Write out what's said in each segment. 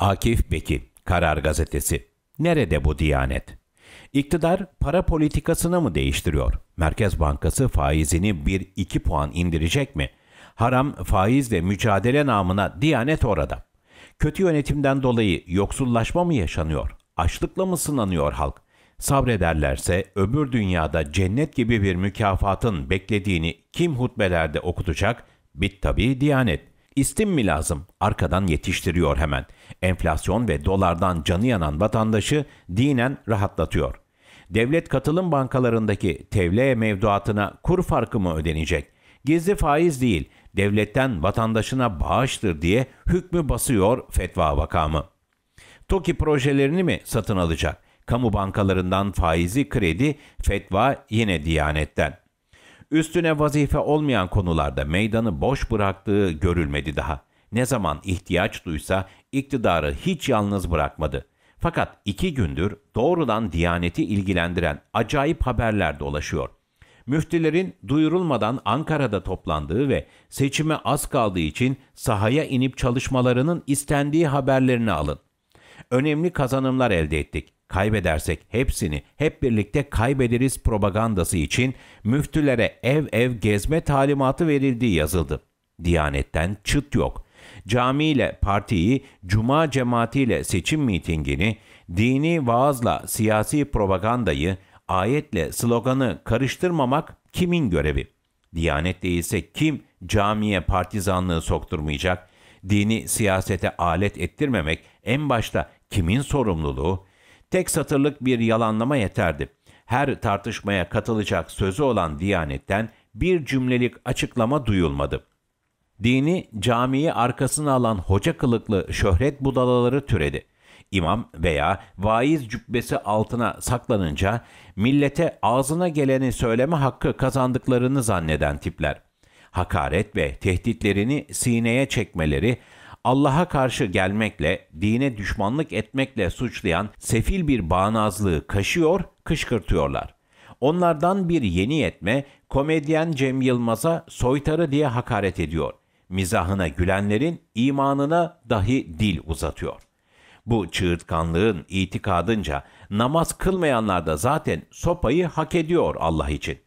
Akif Beki, Karar Gazetesi. Nerede bu Diyanet? İktidar para politikasını mı değiştiriyor? Merkez Bankası faizini 1-2 puan indirecek mi? Haram faizle mücadele namına Diyanet orada. Kötü yönetimden dolayı yoksullaşma mı yaşanıyor? Açlıkla mı sınanıyor halk? Sabrederlerse öbür dünyada cennet gibi bir mükafatın beklediğini kim hutbelerde okutacak? Bit tabii Diyanet. İstim mi lazım? Arkadan yetiştiriyor hemen. Enflasyon ve dolardan canı yanan vatandaşı dinen rahatlatıyor. Devlet katılım bankalarındaki tevle mevduatına kur farkı mı ödenecek? Gizli faiz değil, devletten vatandaşına bağıştır diye hükmü basıyor fetva vakamı. TOKİ projelerini mi satın alacak? Kamu bankalarından faizi kredi, fetva yine Diyanet'ten. Üstüne vazife olmayan konularda meydanı boş bıraktığı görülmedi daha. Ne zaman ihtiyaç duysa iktidarı hiç yalnız bırakmadı. Fakat iki gündür doğrudan Diyanet'i ilgilendiren acayip haberler dolaşıyor. Müftilerin duyurulmadan Ankara'da toplandığı ve seçime az kaldığı için sahaya inip çalışmalarının istendiği haberlerini alın. Önemli kazanımlar elde ettik kaybedersek hepsini hep birlikte kaybederiz propagandası için müftülere ev ev gezme talimatı verildiği yazıldı. Diyanetten çıt yok. Camiyle partiyi, cuma cemaatiyle seçim mitingini, dini vaazla siyasi propagandayı, ayetle sloganı karıştırmamak kimin görevi? Diyanet değilse kim camiye partizanlığı sokturmayacak? Dini siyasete alet ettirmemek en başta kimin sorumluluğu? Tek satırlık bir yalanlama yeterdi. Her tartışmaya katılacak sözü olan Diyanet'ten bir cümlelik açıklama duyulmadı. Dini camiyi arkasına alan hoca kılıklı şöhret budalaları türedi. İmam veya vaiz cübbesi altına saklanınca millete ağzına geleni söyleme hakkı kazandıklarını zanneden tipler. Hakaret ve tehditlerini sineye çekmeleri, Allah'a karşı gelmekle, dine düşmanlık etmekle suçlayan sefil bir bağnazlığı kaşıyor, kışkırtıyorlar. Onlardan bir yeni yetme komedyen Cem Yılmaz'a soytarı diye hakaret ediyor. Mizahına gülenlerin imanına dahi dil uzatıyor. Bu çığırtkanlığın itikadınca namaz kılmayanlar da zaten sopayı hak ediyor Allah için.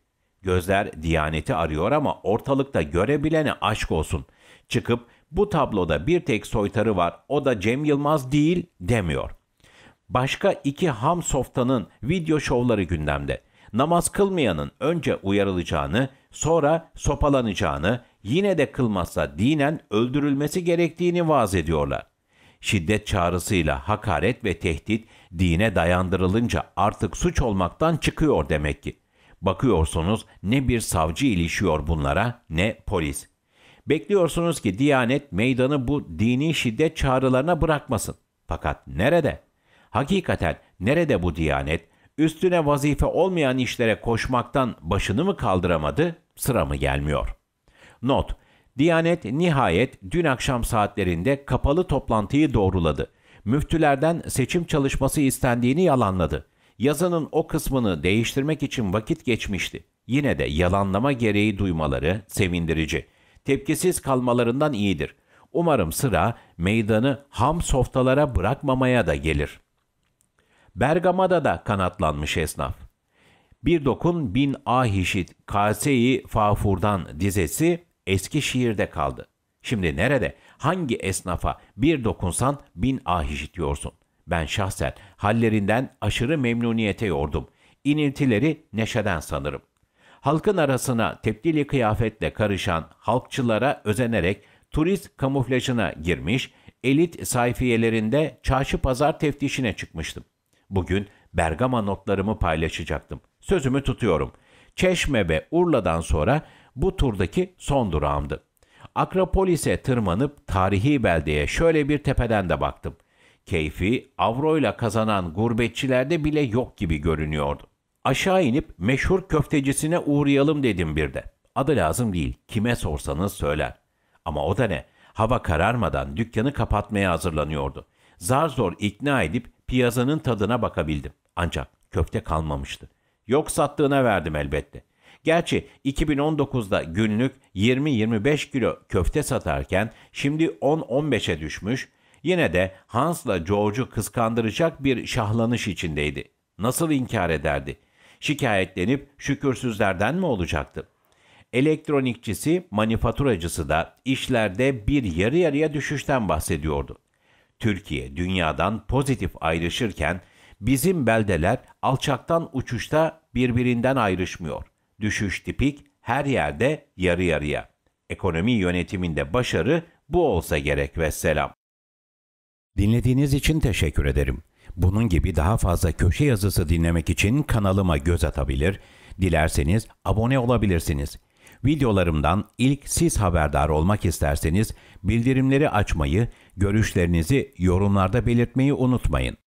Gözler diyaneti arıyor ama ortalıkta görebilene aşk olsun. Çıkıp bu tabloda bir tek soytarı var o da Cem Yılmaz değil demiyor. Başka iki ham softanın video şovları gündemde. Namaz kılmayanın önce uyarılacağını, sonra sopalanacağını, yine de kılmazsa dinen öldürülmesi gerektiğini vaaz ediyorlar. Şiddet çağrısıyla hakaret ve tehdit dine dayandırılınca artık suç olmaktan çıkıyor demek ki. Bakıyorsunuz ne bir savcı ilişiyor bunlara ne polis. Bekliyorsunuz ki Diyanet meydanı bu dini şiddet çağrılarına bırakmasın. Fakat nerede? Hakikaten nerede bu Diyanet? Üstüne vazife olmayan işlere koşmaktan başını mı kaldıramadı? Sıra mı gelmiyor? Not: Diyanet nihayet dün akşam saatlerinde kapalı toplantıyı doğruladı. Müftülerden seçim çalışması istendiğini yalanladı. Yazının o kısmını değiştirmek için vakit geçmişti. Yine de yalanlama gereği duymaları sevindirici tepkisiz kalmalarından iyidir. Umarım sıra meydanı ham softalara bırakmamaya da gelir. Bergama'da da kanatlanmış esnaf. Bir dokun bin ahişit kaseyi fafurdan dizesi eski şiirde kaldı. Şimdi nerede, hangi esnafa bir dokunsan bin ahişit yorsun? Ben şahsen hallerinden aşırı memnuniyete yordum. İniltileri neşeden sanırım. Halkın arasına tepkili kıyafetle karışan halkçılara özenerek turist kamuflajına girmiş, elit sayfiyelerinde çarşı pazar teftişine çıkmıştım. Bugün Bergama notlarımı paylaşacaktım. Sözümü tutuyorum. Çeşme ve Urla'dan sonra bu turdaki son durağımdı. Akropolis'e tırmanıp tarihi beldeye şöyle bir tepeden de baktım. Keyfi avroyla kazanan gurbetçilerde bile yok gibi görünüyordu. Aşağı inip meşhur köftecisine uğrayalım dedim bir de. Adı lazım değil, kime sorsanız söyler. Ama o da ne, hava kararmadan dükkanı kapatmaya hazırlanıyordu. Zar zor ikna edip piyasanın tadına bakabildim. Ancak köfte kalmamıştı. Yok sattığına verdim elbette. Gerçi 2019'da günlük 20-25 kilo köfte satarken şimdi 10-15'e düşmüş, yine de Hans'la George'u kıskandıracak bir şahlanış içindeydi. Nasıl inkar ederdi? şikayetlenip şükürsüzlerden mi olacaktı? Elektronikçisi, manifaturacısı da işlerde bir yarı yarıya düşüşten bahsediyordu. Türkiye dünyadan pozitif ayrışırken bizim beldeler alçaktan uçuşta birbirinden ayrışmıyor. Düşüş tipik her yerde yarı yarıya. Ekonomi yönetiminde başarı bu olsa gerek ve selam. Dinlediğiniz için teşekkür ederim. Bunun gibi daha fazla köşe yazısı dinlemek için kanalıma göz atabilir, dilerseniz abone olabilirsiniz. Videolarımdan ilk siz haberdar olmak isterseniz bildirimleri açmayı, görüşlerinizi yorumlarda belirtmeyi unutmayın.